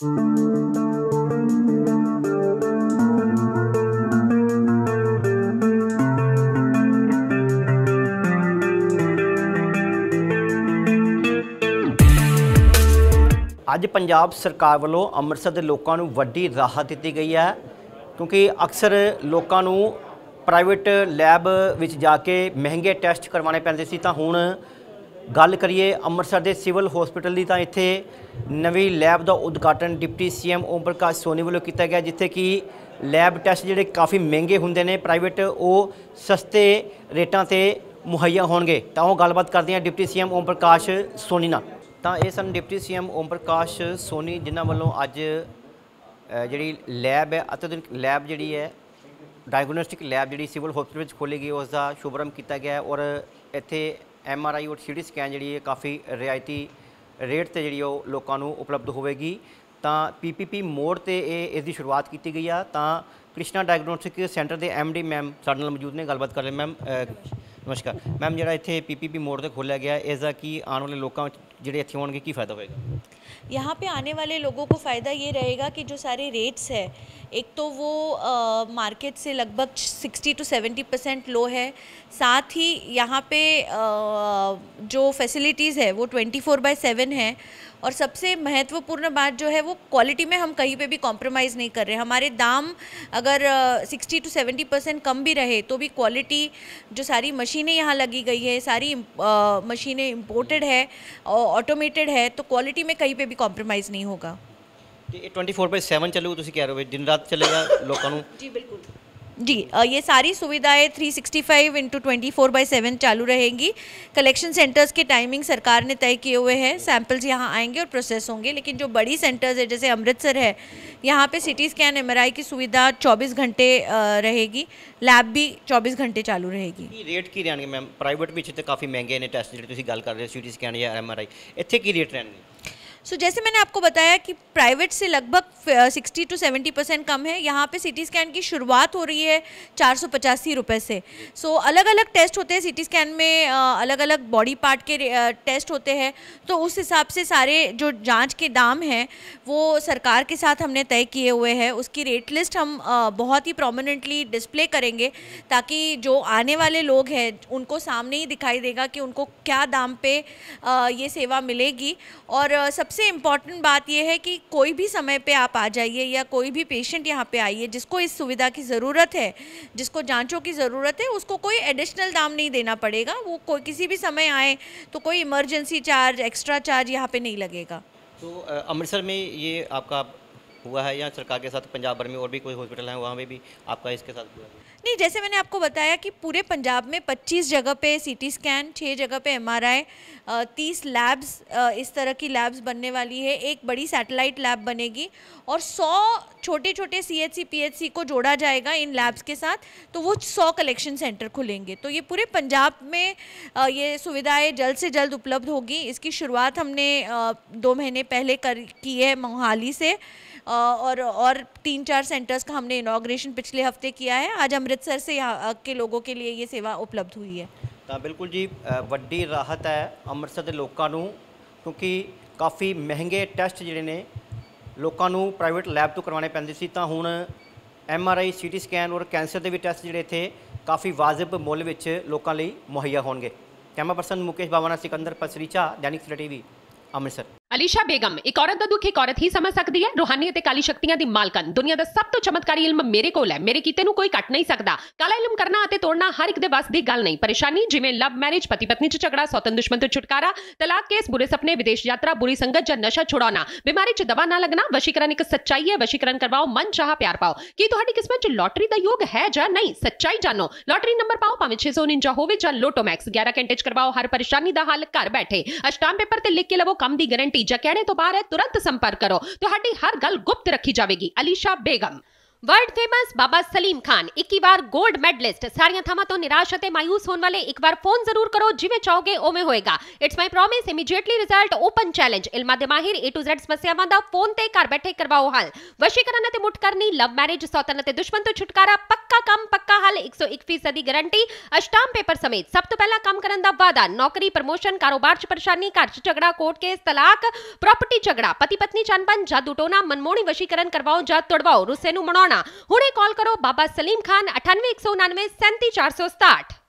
ਅੱਜ ਪੰਜਾਬ ਸਰਕਾਰ ਵੱਲੋਂ ਅੰਮ੍ਰਿਤਸਰ ਦੇ ਲੋਕਾਂ ਨੂੰ ਵੱਡੀ ਰਾਹਤ ਦਿੱਤੀ ਗਈ ਹੈ ਕਿਉਂਕਿ ਅਕਸਰ ਲੋਕਾਂ ਨੂੰ ਪ੍ਰਾਈਵੇਟ ਲੈਬ ਵਿੱਚ ਜਾ ਕੇ ਮਹਿੰਗੇ ਟੈਸਟ ਕਰਵਾਉਣੇ ਪੈਂਦੇ ਸੀ ਤਾਂ ਹੁਣ ਗੱਲ ਕਰੀਏ ਅੰਮ੍ਰਿਤਸਰ ਦੇ ਸਿਵਲ ਹਸਪੀਟਲ ਦੀ ਤਾਂ ਇੱਥੇ ਨਵੀਂ ਲੈਬ ਦਾ ਉਦਘਾਟਨ ਡਿਪਟੀ ਸੀਐਮ ਓਮ ਪ੍ਰਕਾਸ਼ ਸੋਨੀ ਵੱਲੋਂ ਕੀਤਾ ਗਿਆ ਜਿੱਥੇ ਕਿ ਲੈਬ ਟੈਸਟ ਜਿਹੜੇ ਕਾਫੀ ਮਹਿੰਗੇ ਹੁੰਦੇ ਨੇ ਪ੍ਰਾਈਵੇਟ ਉਹ ਸਸਤੇ ਰੇਟਾਂ ਤੇ ਮੁਹੱਈਆ ਹੋਣਗੇ ਤਾਂ ਉਹ ਗੱਲਬਾਤ ਕਰਦੇ ਆ ਡਿਪਟੀ ਸੀਐਮ ਓਮ ਪ੍ਰਕਾਸ਼ ਸੋਨੀ ਨਾਲ ਤਾਂ ਇਹ ਸਨ ਡਿਪਟੀ ਸੀਐਮ ਓਮ ਪ੍ਰਕਾਸ਼ ਸੋਨੀ ਜਿਨ੍ਹਾਂ ਵੱਲੋਂ ਅੱਜ ਜਿਹੜੀ ਲੈਬ ਹੈ ਅਤਿਦਿਨ ਲੈਬ ਜਿਹੜੀ ਹੈ ਡਾਇਗਨੋਸਟਿਕ ਲੈਬ ਜਿਹੜੀ ਸਿਵਲ ਹਸਪੀਟਲ ਵਿੱਚ ਖੋਲੀ ਗਈ ਉਸ ਦਾ ਸ਼ੁਭਰੰਭ ਕੀਤਾ ਗਿਆ ਔਰ ਇੱਥੇ ਐਮ ਆਰ ਆਈ ਔਰ ਸੀਟੀ ਸਕੈਨ ਜਿਹੜੀ ਹੈ ਕਾਫੀ ਰਿਆਇਤੀ ਰੇਟ ਤੇ ਜਿਹੜੀ ਉਹ ਲੋਕਾਂ ਨੂੰ ਉਪਲਬਧ ਹੋਵੇਗੀ ਤਾਂ ਪੀ ਮੋੜ ਤੇ ਇਹ ਇਸ ਦੀ ਸ਼ੁਰੂਆਤ ਕੀਤੀ ਗਈ ਆ ਤਾਂ ਕ੍ਰਿਸ਼ਨਾ ਡਾਇਗਨੋਸਟਿਕ ਸੈਂਟਰ ਦੇ ਐਮ ਡੀ ਮੈਮ ਸਾਡੇ ਨਾਲ ਮੌਜੂਦ ਨੇ ਗੱਲਬਾਤ ਕਰ ਰਹੇ ਮੈਮ ਨਮਸਕਾਰ ਮੈਮ ਜਿਹੜਾ पी पी ਮੋੜ ਤੇ ਖੋਲਿਆ ਗਿਆ ਇਸ ਦਾ ਕੀ आने वाले लोगों ਜਿਹੜੇ ਇੱਥੇ आने की फायदा होगा यहाँ पे आने वाले लोगों को फ़ायदा ये रहेगा कि जो सारे रेट्स है एक तो वो आ, मार्केट से लगभग 60 टू 70 परसेंट लो है साथ ही यहाँ पे आ, जो फैसिलिटीज़ है वो 24 फोर बाई सेवन है और सबसे महत्वपूर्ण बात जो है वो क्वालिटी में हम कहीं पे भी कॉम्प्रोमाइज़ नहीं कर रहे हमारे दाम अगर सिक्सटी टू सेवेंटी परसेंट कम भी रहे तो भी क्वालिटी जो सारी मशीन मशीनें यहाँ लगी गई है सारी मशीनें इम्पोर्टेड है और ऑटोमेटेड है तो क्वालिटी में कहीं पे भी कॉम्प्रोमाइज़ नहीं होगा ਇਹ 24/7 ਚੱਲੂ ਤੁਸੀਂ ਕਹਿ ਰਹੇ ਹੋ ਦਿਨ ਰਾਤ ਚੱਲੇਗਾ ਲੋਕਾਂ ਨੂੰ ਜੀ ਬਿਲਕੁਲ जी ये सारी सुविधाएं 365 sixty five into twenty four by seven चालू रहेंगी कलेक्शन सेंटर्स के टाइमिंग सरकार ने तय किए हुए हैं सैंपल्स यहाँ आएंगे और प्रोसेस होंगे लेकिन जो बड़ी सेंटर्स है जैसे अमृतसर है यहाँ पे सिटी स्कैन एम की सुविधा चौबीस घंटे रहेगी लैब भी चौबीस घंटे चालू रहेगी रेट की रहने मैम प्राइवेट भी इतने काफ़ी महंगे ने टेस्ट गल कर रहे ਕਰ ਰਹੇ स्कैन या एम आर आई की रेट रहेंगे सो so, जैसे मैंने आपको बताया कि प्राइवेट से लगभग 60 टू 70 परसेंट कम है यहाँ पे सिटी स्कैन की शुरुआत हो रही है चार सौ पचासी रुपये से सो so, अलग अलग टेस्ट होते हैं सिटी स्कैन में अलग अलग बॉडी पार्ट के टेस्ट होते हैं तो उस हिसाब से सारे जो जांच के दाम हैं वो सरकार के साथ हमने तय किए हुए हैं उसकी रेट लिस्ट हम बहुत ही प्रोमिनेंटली डिस्प्ले करेंगे ताकि जो आने वाले लोग हैं उनको सामने ही दिखाई देगा कि उनको क्या दाम पर ये सेवा मिलेगी और सबसे सबसे इम्पॉर्टेंट बात यह है कि कोई भी समय पे आप आ जाइए या कोई भी पेशेंट यहाँ पे आइए जिसको इस सुविधा की ज़रूरत है जिसको जांचों की ज़रूरत है उसको कोई एडिशनल दाम नहीं देना पड़ेगा वो कोई किसी भी समय आए तो कोई इमरजेंसी चार्ज एक्स्ट्रा चार्ज यहाँ पर नहीं लगेगा तो अमृतसर में ये आपका हुआ है या सरकार के साथ पंजाब भर में और भी कोई हॉस्पिटल है वहाँ पे भी आपका इसके साथ हुआ है नहीं जैसे मैंने आपको बताया कि पूरे पंजाब में 25 जगह पे सीटी स्कैन 6 जगह पे एमआरआई 30 लैब्स इस तरह की लैब्स बनने वाली है एक बड़ी सैटेलाइट लैब बनेगी और 100 छोटे छोटे सी पीएचसी को जोड़ा जाएगा इन लैब्स के साथ तो वो 100 कलेक्शन सेंटर खुलेंगे तो ये पूरे पंजाब में ये सुविधाएँ जल्द से जल्द उपलब्ध होगी इसकी शुरुआत हमने दो महीने पहले कर की है मोहाली से और और तीन चार सेंटर्स का हमने इनाग्रेशन पिछले हफ्ते किया है आज अमृतसर से यहाँ के लोगों के लिए ये सेवा उपलब्ध हुई है ਤਾਂ ਬਿਲਕੁਲ ਜੀ ਵੱਡੀ ਰਾਹਤ ਹੈ ਅੰਮ੍ਰਿਤਸਰ ਦੇ ਲੋਕਾਂ ਨੂੰ ਕਿਉਂਕਿ ਕਾਫੀ ਮਹਿੰਗੇ ਟੈਸਟ ਜਿਹੜੇ ਨੇ ਲੋਕਾਂ ਨੂੰ ਪ੍ਰਾਈਵੇਟ ਲੈਬ ਤੋਂ ਕਰਵਾਉਣੇ ਪੈਂਦੇ ਸੀ ਤਾਂ ਹੁਣ M R I CT scan ਔਰ ਕੈਂਸਰ ਦੇ ਵੀ ਟੈਸਟ ਜਿਹੜੇ ਇੱਥੇ ਕਾਫੀ ਵਾਜਿਬ ਮੁੱਲ ਵਿੱਚ ਲੋਕਾਂ ਲਈ ਮੁਹੱਈਆ ਹੋਣਗੇ camera person Mukesh Bawana Sikandar Pasricha Dainik state TV Amritsar Alisha Begum एक औरत का दुख एक औरत ही समझ सकती है रूहानी ते काली शक्तियां दी मालकन दुनिया दा सब तो चमत्कारी इल्म मेरे कोल है मेरे कीते कोई कट नहीं सकदा काला इल्म करना अते तोड़ना हर एक बस दी गल नहीं परेशानी जिमे लव मैरिज पति पत्नी च सौतन दुश्मन तो छुटकारा तलाक केस बुरे सपने विदेश यात्रा बुरी संगत ज नशा छुड़ा बीमारी च दवा न लगना वशीकरण एक सच्चाई है वशीकरण करवाओ मन चाह प्यार पाओ की किस्मत लॉटरी का योग है जा नहीं सच्चाई जानो लॉटरी नंबर पाओ भावे छे सौ निंजा हो लोटोमैक्स ग्यारह घंटे करवाओ हर परेशानी का हल घर बैठे अष्टाम पेपर से लिख के लवो कम की गरंटी जकेड़े तो बाहर है तुरंत संपर्क करो तो हड्डी हर गल गुप्त रखी जाएगी अलीशा बेगम વર્લ્ડ ફેમસ બાબા સલીમ ખાન એકી बार गोल्ड मेडलिस्ट सारिया थामा तो निराश હતે मायूस होने वाले एक बार फोन जरूर करो जिमे चाहोगे ओमे होएगा it's my promise immediately result open challenge इल्मा दे माहिर માહિર A to Z સમસ્યામાં ફોન તે ઘર બેઠે કરવાઓ હાલ વશીકરણ અને મુટકરની लव मैरिज सौतन ते दुश्मन तो छुटकारा पक्का काम पक्का हल 101 फीसदी गारंटी अष्टाम पेपर समेत सब तो पहला काम करन दा वादा नौकरी प्रमोशन कारोबार च परेशानी घर च झगड़ा कोर्ट केस तलाक प्रॉपर्टी झगड़ा पति पत्नी चानपन जादू टोना मनमोणी वशीकरण करवाओ जा तोड़वाओ रुस्से नु मनाओ हूं कॉल करो बाबा सलीम खान अठानवे एक सौ उन्नवे सैंती चार सौ सताठ